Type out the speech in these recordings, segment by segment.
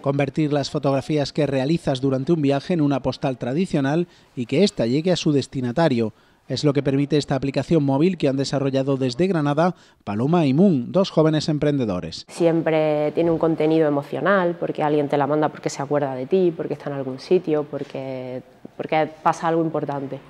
Convertir las fotografías que realizas durante un viaje en una postal tradicional y que ésta llegue a su destinatario. Es lo que permite esta aplicación móvil que han desarrollado desde Granada Paloma y Moon, dos jóvenes emprendedores. Siempre tiene un contenido emocional, porque alguien te la manda porque se acuerda de ti, porque está en algún sitio, porque, porque pasa algo importante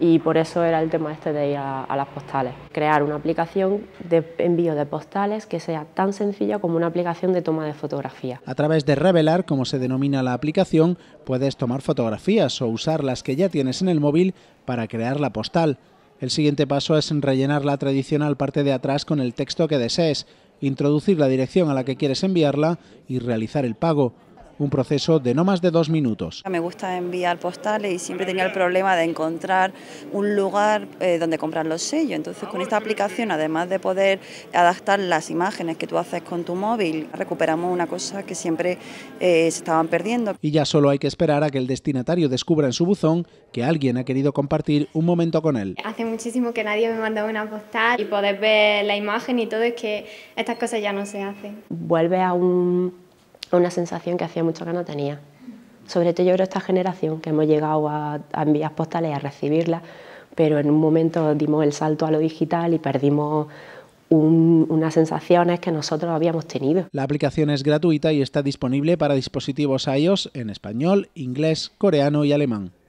y por eso era el tema este de ir a, las postales. Crear una aplicación de envío de postales que sea tan sencilla como una aplicación de toma de fotografía. A través de Revelar, como se denomina la aplicación, puedes tomar fotografías o usar las que ya tienes en el móvil para crear la postal. El siguiente paso es rellenar la tradicional parte de atrás con el texto que desees, introducir la dirección a la que quieres enviarla y realizar el pago un proceso de no más de dos minutos. Me gusta enviar postales y siempre tenía el problema de encontrar un lugar eh, donde comprar los sellos. Entonces, con esta aplicación, además de poder adaptar las imágenes que tú haces con tu móvil, recuperamos una cosa que siempre eh, se estaban perdiendo. Y ya solo hay que esperar a que el destinatario descubra en su buzón que alguien ha querido compartir un momento con él. Hace muchísimo que nadie me mandaba una postal y poder ver la imagen y todo es que estas cosas ya no se hacen. Vuelve a un una sensación que hacía mucho que no tenía. Sobre todo yo creo esta generación que hemos llegado a, a envías postales, a recibirla, pero en un momento dimos el salto a lo digital y perdimos unas sensaciones que nosotros habíamos tenido. La aplicación es gratuita y está disponible para dispositivos iOS en español, inglés, coreano y alemán.